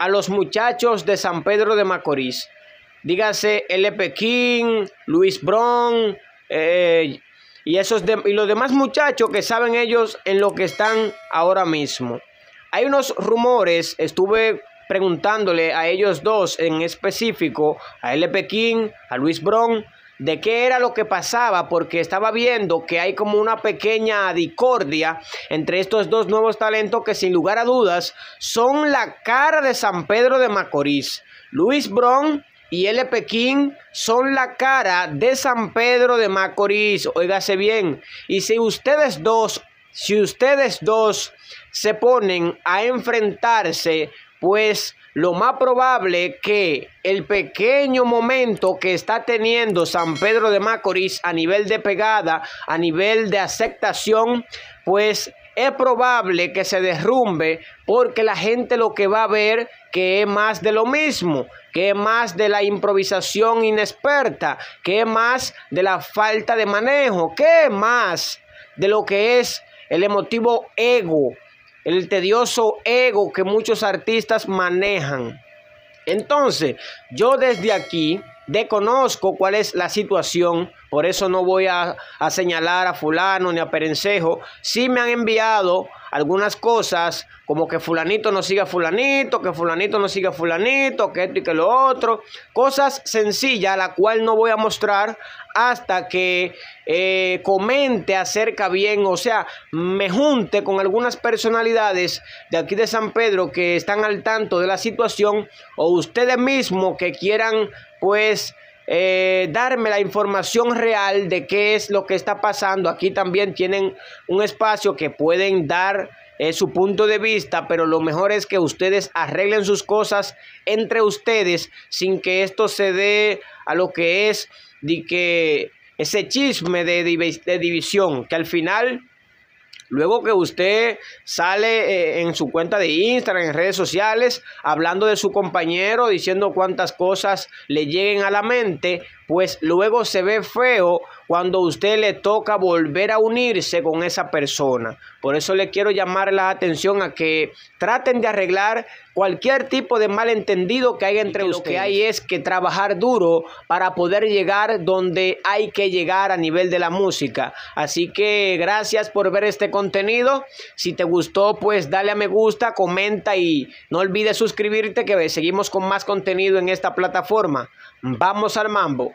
a los muchachos de San Pedro de Macorís. Dígase L. King, Luis Bron eh, y, esos y los demás muchachos que saben ellos en lo que están ahora mismo. Hay unos rumores, estuve preguntándole a ellos dos en específico, a L. King, a Luis Brown de qué era lo que pasaba, porque estaba viendo que hay como una pequeña discordia entre estos dos nuevos talentos que sin lugar a dudas son la cara de San Pedro de Macorís. Luis Bron y L. Pekín son la cara de San Pedro de Macorís, óigase bien. Y si ustedes dos, si ustedes dos se ponen a enfrentarse pues lo más probable que el pequeño momento que está teniendo San Pedro de Macorís a nivel de pegada, a nivel de aceptación, pues es probable que se derrumbe porque la gente lo que va a ver que es más de lo mismo, que es más de la improvisación inexperta, que es más de la falta de manejo, que es más de lo que es el emotivo ego el tedioso ego que muchos artistas manejan. Entonces, yo desde aquí desconozco cuál es la situación por eso no voy a, señalar a fulano ni a Perencejo. Si me han enviado algunas cosas como que fulanito no siga fulanito, que fulanito no siga fulanito, que esto y que lo otro. Cosas sencillas, la cual no voy a mostrar hasta que eh, comente acerca bien, o sea, me junte con algunas personalidades de aquí de San Pedro que están al tanto de la situación o ustedes mismos que quieran pues eh, darme la información real de qué es lo que está pasando. Aquí también tienen un espacio que pueden dar eh, su punto de vista, pero lo mejor es que ustedes arreglen sus cosas entre ustedes sin que esto se dé a lo que es de que ese chisme de división, que al final Luego que usted sale eh, en su cuenta de Instagram, en redes sociales, hablando de su compañero, diciendo cuántas cosas le lleguen a la mente, pues luego se ve feo cuando usted le toca volver a unirse con esa persona. Por eso le quiero llamar la atención a que traten de arreglar cualquier tipo de malentendido que haya entre ustedes. Lo que hay es que trabajar duro para poder llegar donde hay que llegar a nivel de la música. Así que gracias por ver este contenido. Si te gustó, pues dale a me gusta, comenta y no olvides suscribirte que seguimos con más contenido en esta plataforma. Vamos al mambo.